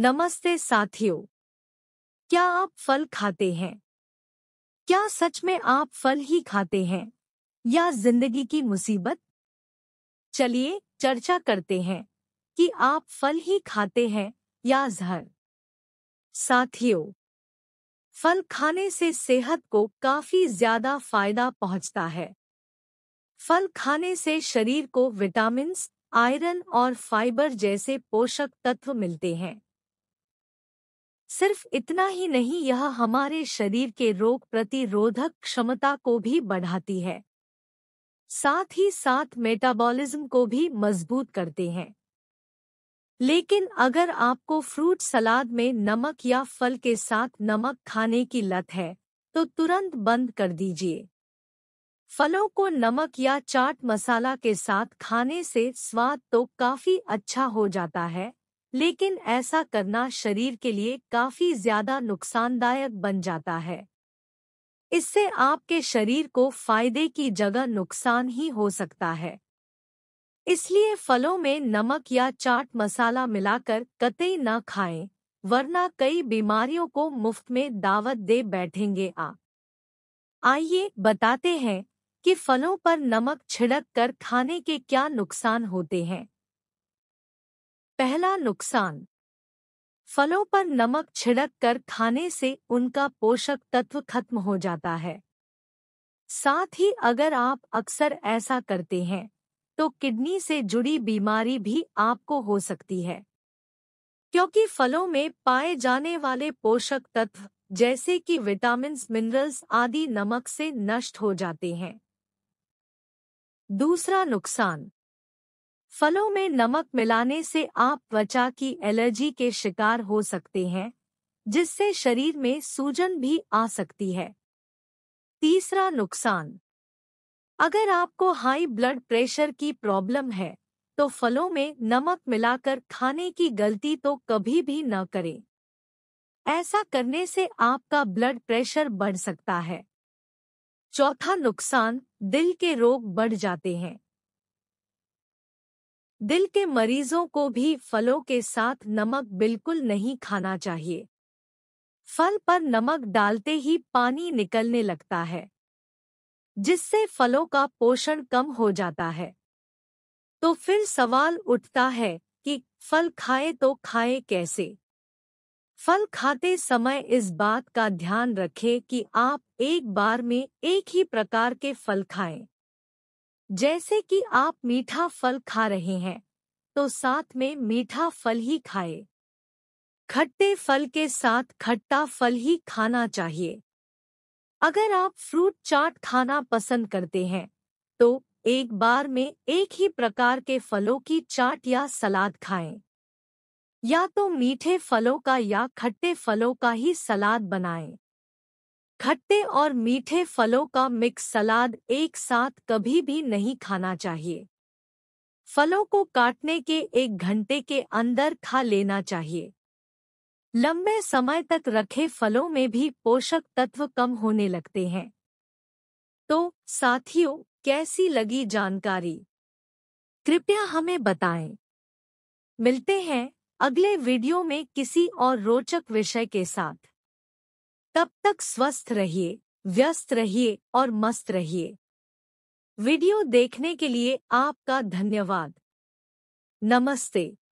नमस्ते साथियों क्या आप फल खाते हैं क्या सच में आप फल ही खाते हैं या जिंदगी की मुसीबत चलिए चर्चा करते हैं कि आप फल ही खाते हैं या जहर साथियों फल खाने से सेहत को काफी ज्यादा फायदा पहुंचता है फल खाने से शरीर को विटामिन आयरन और फाइबर जैसे पोषक तत्व मिलते हैं सिर्फ इतना ही नहीं यह हमारे शरीर के रोग प्रतिरोधक क्षमता को भी बढ़ाती है साथ ही साथ मेटाबॉलिज्म को भी मजबूत करते हैं लेकिन अगर आपको फ्रूट सलाद में नमक या फल के साथ नमक खाने की लत है तो तुरंत बंद कर दीजिए फलों को नमक या चाट मसाला के साथ खाने से स्वाद तो काफी अच्छा हो जाता है लेकिन ऐसा करना शरीर के लिए काफी ज्यादा नुकसानदायक बन जाता है इससे आपके शरीर को फायदे की जगह नुकसान ही हो सकता है इसलिए फलों में नमक या चाट मसाला मिलाकर कतई न खाएं, वरना कई बीमारियों को मुफ्त में दावत दे बैठेंगे आप आइए बताते हैं कि फलों पर नमक छिड़क कर खाने के क्या नुकसान होते हैं पहला नुकसान फलों पर नमक छिड़क कर खाने से उनका पोषक तत्व खत्म हो जाता है साथ ही अगर आप अक्सर ऐसा करते हैं तो किडनी से जुड़ी बीमारी भी आपको हो सकती है क्योंकि फलों में पाए जाने वाले पोषक तत्व जैसे कि विटामिन मिनरल्स आदि नमक से नष्ट हो जाते हैं दूसरा नुकसान फलों में नमक मिलाने से आप त्वचा की एलर्जी के शिकार हो सकते हैं जिससे शरीर में सूजन भी आ सकती है तीसरा नुकसान अगर आपको हाई ब्लड प्रेशर की प्रॉब्लम है तो फलों में नमक मिलाकर खाने की गलती तो कभी भी न करें ऐसा करने से आपका ब्लड प्रेशर बढ़ सकता है चौथा नुकसान दिल के रोग बढ़ जाते हैं दिल के मरीजों को भी फलों के साथ नमक बिल्कुल नहीं खाना चाहिए फल पर नमक डालते ही पानी निकलने लगता है जिससे फलों का पोषण कम हो जाता है तो फिर सवाल उठता है कि फल खाए तो खाए कैसे फल खाते समय इस बात का ध्यान रखें कि आप एक बार में एक ही प्रकार के फल खाएं। जैसे कि आप मीठा फल खा रहे हैं तो साथ में मीठा फल ही खाए खट्टे फल के साथ खट्टा फल ही खाना चाहिए अगर आप फ्रूट चाट खाना पसंद करते हैं तो एक बार में एक ही प्रकार के फलों की चाट या सलाद खाएं। या तो मीठे फलों का या खट्टे फलों का ही सलाद बनाएं। खट्टे और मीठे फलों का मिक्स सलाद एक साथ कभी भी नहीं खाना चाहिए फलों को काटने के एक घंटे के अंदर खा लेना चाहिए लंबे समय तक रखे फलों में भी पोषक तत्व कम होने लगते हैं तो साथियों कैसी लगी जानकारी कृपया हमें बताएं मिलते हैं अगले वीडियो में किसी और रोचक विषय के साथ तब तक स्वस्थ रहिए व्यस्त रहिए और मस्त रहिए वीडियो देखने के लिए आपका धन्यवाद नमस्ते